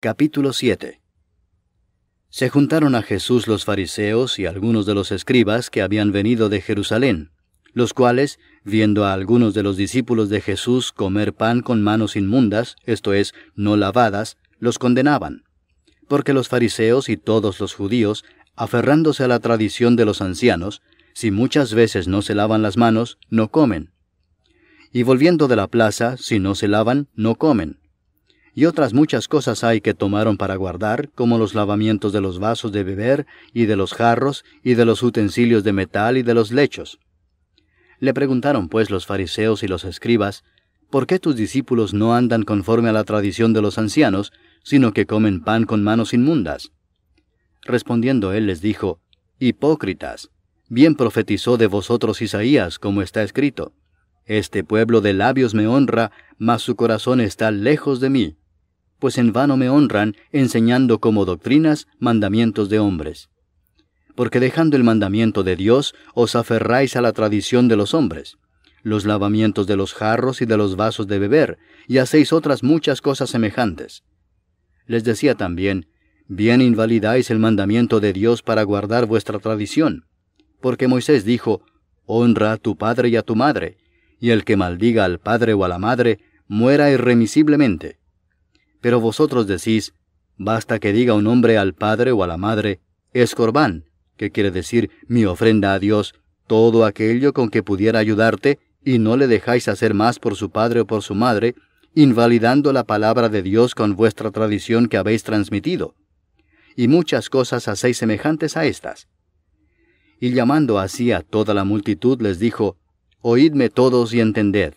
Capítulo 7 Se juntaron a Jesús los fariseos y algunos de los escribas que habían venido de Jerusalén, los cuales, viendo a algunos de los discípulos de Jesús comer pan con manos inmundas, esto es, no lavadas, los condenaban. Porque los fariseos y todos los judíos, aferrándose a la tradición de los ancianos, si muchas veces no se lavan las manos, no comen. Y volviendo de la plaza, si no se lavan, no comen y otras muchas cosas hay que tomaron para guardar, como los lavamientos de los vasos de beber, y de los jarros, y de los utensilios de metal, y de los lechos. Le preguntaron pues los fariseos y los escribas, ¿por qué tus discípulos no andan conforme a la tradición de los ancianos, sino que comen pan con manos inmundas? Respondiendo él les dijo, Hipócritas, bien profetizó de vosotros Isaías, como está escrito. Este pueblo de labios me honra, mas su corazón está lejos de mí pues en vano me honran enseñando como doctrinas mandamientos de hombres. Porque dejando el mandamiento de Dios os aferráis a la tradición de los hombres, los lavamientos de los jarros y de los vasos de beber, y hacéis otras muchas cosas semejantes. Les decía también, bien invalidáis el mandamiento de Dios para guardar vuestra tradición, porque Moisés dijo, honra a tu padre y a tu madre, y el que maldiga al padre o a la madre, muera irremisiblemente. Pero vosotros decís, basta que diga un hombre al padre o a la madre, es que quiere decir mi ofrenda a Dios, todo aquello con que pudiera ayudarte, y no le dejáis hacer más por su padre o por su madre, invalidando la palabra de Dios con vuestra tradición que habéis transmitido. Y muchas cosas hacéis semejantes a estas. Y llamando así a toda la multitud les dijo, Oídme todos y entended.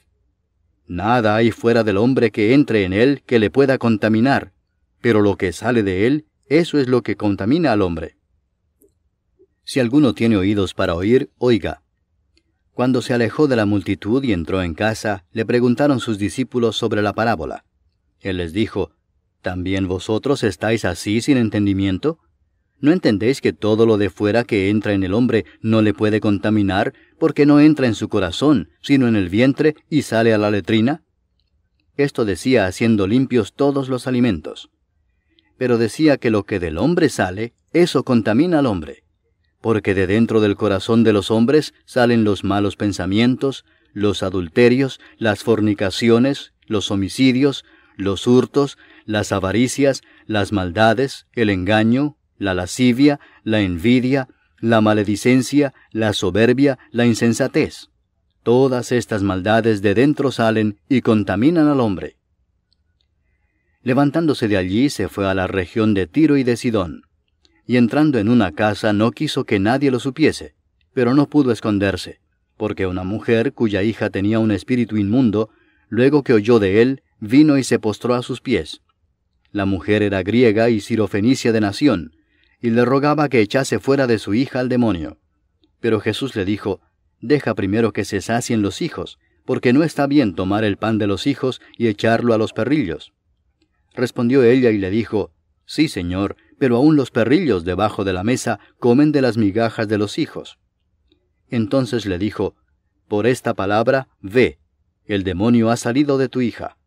Nada hay fuera del hombre que entre en él que le pueda contaminar, pero lo que sale de él, eso es lo que contamina al hombre. Si alguno tiene oídos para oír, oiga. Cuando se alejó de la multitud y entró en casa, le preguntaron sus discípulos sobre la parábola. Él les dijo, ¿También vosotros estáis así sin entendimiento? ¿No entendéis que todo lo de fuera que entra en el hombre no le puede contaminar, porque no entra en su corazón, sino en el vientre y sale a la letrina? Esto decía haciendo limpios todos los alimentos. Pero decía que lo que del hombre sale, eso contamina al hombre. Porque de dentro del corazón de los hombres salen los malos pensamientos, los adulterios, las fornicaciones, los homicidios, los hurtos, las avaricias, las maldades, el engaño, la lascivia, la envidia, la maledicencia, la soberbia, la insensatez. Todas estas maldades de dentro salen y contaminan al hombre. Levantándose de allí se fue a la región de Tiro y de Sidón, y entrando en una casa no quiso que nadie lo supiese, pero no pudo esconderse, porque una mujer cuya hija tenía un espíritu inmundo, luego que oyó de él, vino y se postró a sus pies. La mujer era griega y sirofenicia de nación, y le rogaba que echase fuera de su hija al demonio. Pero Jesús le dijo, Deja primero que se sacien los hijos, porque no está bien tomar el pan de los hijos y echarlo a los perrillos. Respondió ella y le dijo, Sí, señor, pero aún los perrillos debajo de la mesa comen de las migajas de los hijos. Entonces le dijo, Por esta palabra, ve, el demonio ha salido de tu hija.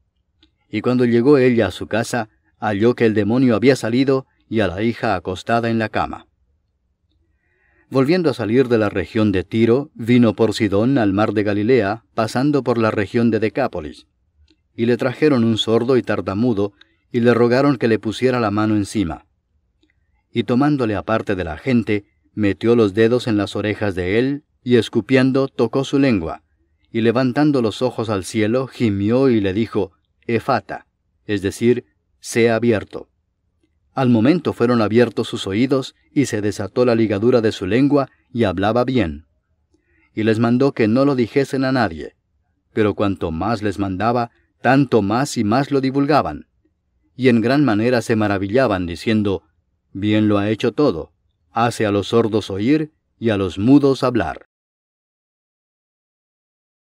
Y cuando llegó ella a su casa, halló que el demonio había salido y a la hija acostada en la cama. Volviendo a salir de la región de Tiro, vino por Sidón al mar de Galilea, pasando por la región de Decápolis. Y le trajeron un sordo y tartamudo, y le rogaron que le pusiera la mano encima. Y tomándole aparte de la gente, metió los dedos en las orejas de él, y escupiendo tocó su lengua, y levantando los ojos al cielo, gimió y le dijo, Efata, es decir, sea abierto. Al momento fueron abiertos sus oídos, y se desató la ligadura de su lengua, y hablaba bien. Y les mandó que no lo dijesen a nadie. Pero cuanto más les mandaba, tanto más y más lo divulgaban. Y en gran manera se maravillaban, diciendo, Bien lo ha hecho todo, hace a los sordos oír y a los mudos hablar.